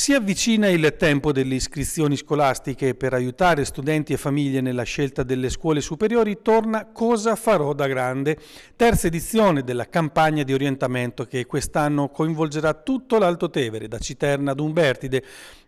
Si avvicina il tempo delle iscrizioni scolastiche per aiutare studenti e famiglie nella scelta delle scuole superiori torna Cosa farò da grande, terza edizione della campagna di orientamento che quest'anno coinvolgerà tutto l'Alto Tevere, da Citerna ad Umbertide.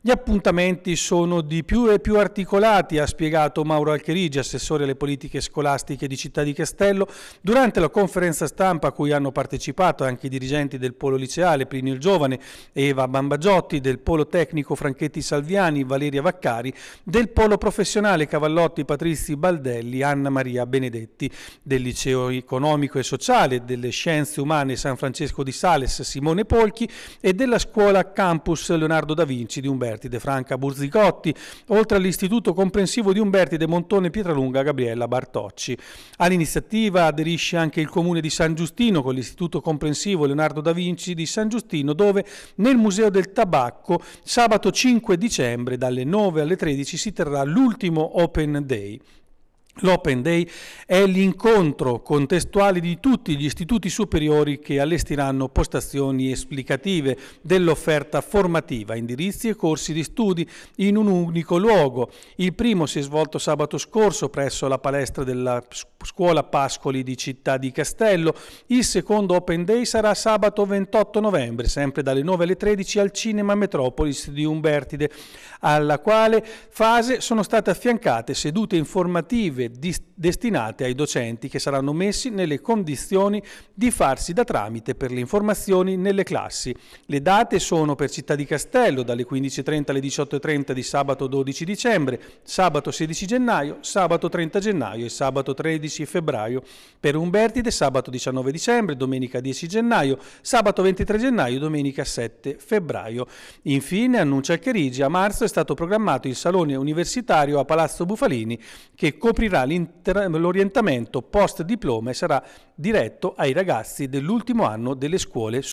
Gli appuntamenti sono di più e più articolati, ha spiegato Mauro Alcherigi, assessore alle politiche scolastiche di Città di Castello, durante la conferenza stampa a cui hanno partecipato anche i dirigenti del Polo Liceale, Plinio il Giovane e Eva Bambagiotti del Polo polo tecnico Franchetti Salviani, Valeria Vaccari, del polo professionale Cavallotti Patrizi Baldelli, Anna Maria Benedetti, del liceo economico e sociale, delle scienze umane San Francesco di Sales, Simone Polchi e della scuola Campus Leonardo da Vinci di Umberti De Franca Burzicotti, oltre all'istituto comprensivo di Umberti De Montone Pietralunga Gabriella Bartocci. All'iniziativa aderisce anche il comune di San Giustino con l'istituto comprensivo Leonardo da Vinci di San Giustino dove nel Museo del Tabacco sabato 5 dicembre dalle 9 alle 13 si terrà l'ultimo Open Day L'Open Day è l'incontro contestuale di tutti gli istituti superiori che allestiranno postazioni esplicative dell'offerta formativa, indirizzi e corsi di studi in un unico luogo. Il primo si è svolto sabato scorso presso la palestra della scuola Pascoli di Città di Castello. Il secondo Open Day sarà sabato 28 novembre, sempre dalle 9 alle 13 al Cinema Metropolis di Umbertide, alla quale fase sono state affiancate sedute informative esclusive destinate ai docenti che saranno messi nelle condizioni di farsi da tramite per le informazioni nelle classi. Le date sono per Città di Castello dalle 15.30 alle 18.30 di sabato 12 dicembre, sabato 16 gennaio, sabato 30 gennaio e sabato 13 febbraio. Per Umbertide sabato 19 dicembre, domenica 10 gennaio, sabato 23 gennaio, domenica 7 febbraio. Infine annuncia il Cherigi, a marzo è stato programmato il Salone Universitario a Palazzo Bufalini che coprirà seguirà l'orientamento post diploma e sarà diretto ai ragazzi dell'ultimo anno delle scuole superiori.